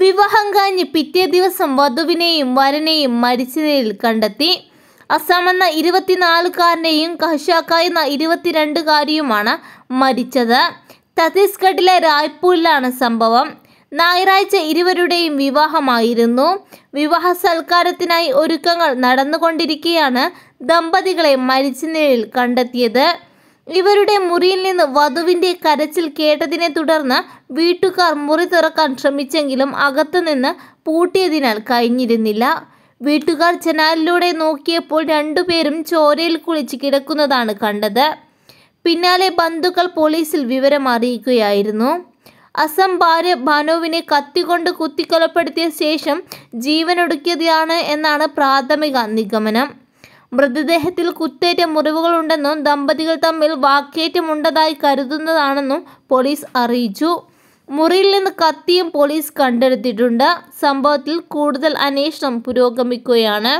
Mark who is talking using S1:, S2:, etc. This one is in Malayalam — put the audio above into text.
S1: വിവാഹം കഴിഞ്ഞ് പിറ്റേ ദിവസം വധുവിനെയും വരനെയും മരിച്ച നിലയിൽ കണ്ടെത്തി അസാം എന്ന ഇരുപത്തിനാലുകാരനെയും കഷാക്ക എന്ന ഇരുപത്തിരണ്ടുകാരിയുമാണ് മരിച്ചത് ഛത്തീസ്ഗഡിലെ റായ്പൂരിലാണ് സംഭവം ഞായറാഴ്ച ഇരുവരുടെയും വിവാഹമായിരുന്നു വിവാഹ സൽക്കാരത്തിനായി ഒരുക്കങ്ങൾ നടന്നുകൊണ്ടിരിക്കെയാണ് ദമ്പതികളെ മരിച്ച നിലയിൽ കണ്ടെത്തിയത് ഇവരുടെ മുറിയിൽ നിന്ന് വധുവിന്റെ കരച്ചിൽ കേട്ടതിനെ തുടർന്ന് വീട്ടുകാർ മുറി തുറക്കാൻ ശ്രമിച്ചെങ്കിലും അകത്തുനിന്ന് പൂട്ടിയതിനാൽ കഴിഞ്ഞിരുന്നില്ല വീട്ടുകാർ ജനാലിലൂടെ നോക്കിയപ്പോൾ രണ്ടുപേരും ചോരയിൽ കുളിച്ച് കിടക്കുന്നതാണ് കണ്ടത് പിന്നാലെ ബന്ധുക്കൾ പോലീസിൽ വിവരം അറിയിക്കുകയായിരുന്നു അസം ഭാര്യ ഭാനുവിനെ കത്തികൊണ്ട് കുത്തിക്കൊലപ്പെടുത്തിയ ശേഷം ജീവനൊടുക്കിയതാണ് എന്നാണ് പ്രാഥമിക നിഗമനം മൃതദേഹത്തിൽ കുത്തേറ്റ മുറിവുകളുണ്ടെന്നും ദമ്പതികൾ തമ്മിൽ വാക്കേറ്റമുണ്ടതായി കരുതുന്നതാണെന്നും പോലീസ് അറിയിച്ചു മുറിയിൽ നിന്ന് കത്തിയും പോലീസ് കണ്ടെടുത്തിട്ടുണ്ട് സംഭവത്തിൽ കൂടുതൽ അന്വേഷണം പുരോഗമിക്കുകയാണ്